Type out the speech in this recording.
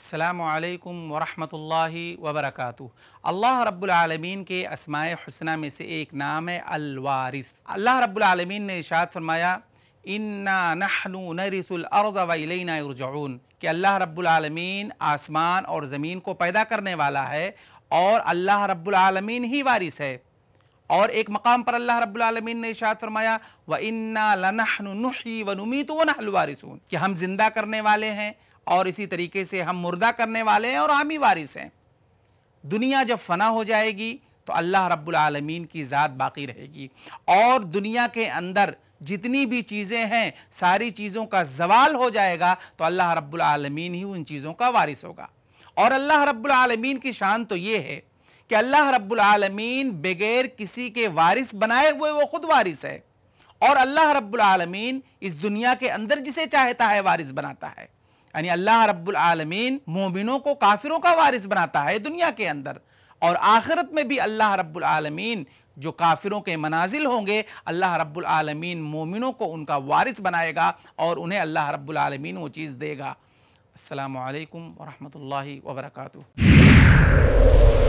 असलकम वरहि वबरक अल्लाह रब्लमीन के असमाय हसना में से एक नाम है अलवारिस अल्लाह रब्लमीन ने इशाद फरमाया इन्ना नहनु नरिसल अर्ज़ कि अल्लाह रब्लमीन आसमान और ज़मीन को पैदा करने वाला है और अल्लाह रबालमीन ही वारिस है और एक मकाम पर अल्लाह रब्लमीन ने इशाद फरमाया व इन्ना लनहनुही वनुमी तो वनहल वारिसून कि हम जिंदा करने वाले हैं और इसी तरीके से हम मुर्दा करने वाले हैं और हम ही वारिस हैं दुनिया जब फना हो जाएगी तो अल्लाह रब्लमीन की ज़ात बाकी रहेगी और दुनिया के अंदर जितनी भी चीज़ें हैं सारी चीज़ों का जवाल हो जाएगा तो अल्लाह रब्लमीन ही उन चीज़ों का वारिस होगा और अल्लाह रब्लमीन की शान तो ये है कि अल्लाह रब्बुल आलमीन बगैर किसी के वारिस बनाए हुए वो खुद वारिस है और अल्लाह रब्बुल आलमीन इस दुनिया के अंदर जिसे चाहता है वारिस बनाता है यानी अल्लाह रब्बुल आलमीन मोमिनों को काफिरों का वारिस बनाता है दुनिया के अंदर और आखिरत में भी अल्लाह रब्बुल आलमीन जो काफिरों के मनाजिल होंगे अल्लाह रब्बुल आलमीन मोमिनों को उनका वारिस बनाएगा और उन्हें अल्लाह रब्बुल आलमीन वो चीज़ देगा असलकम वरहमल वर्का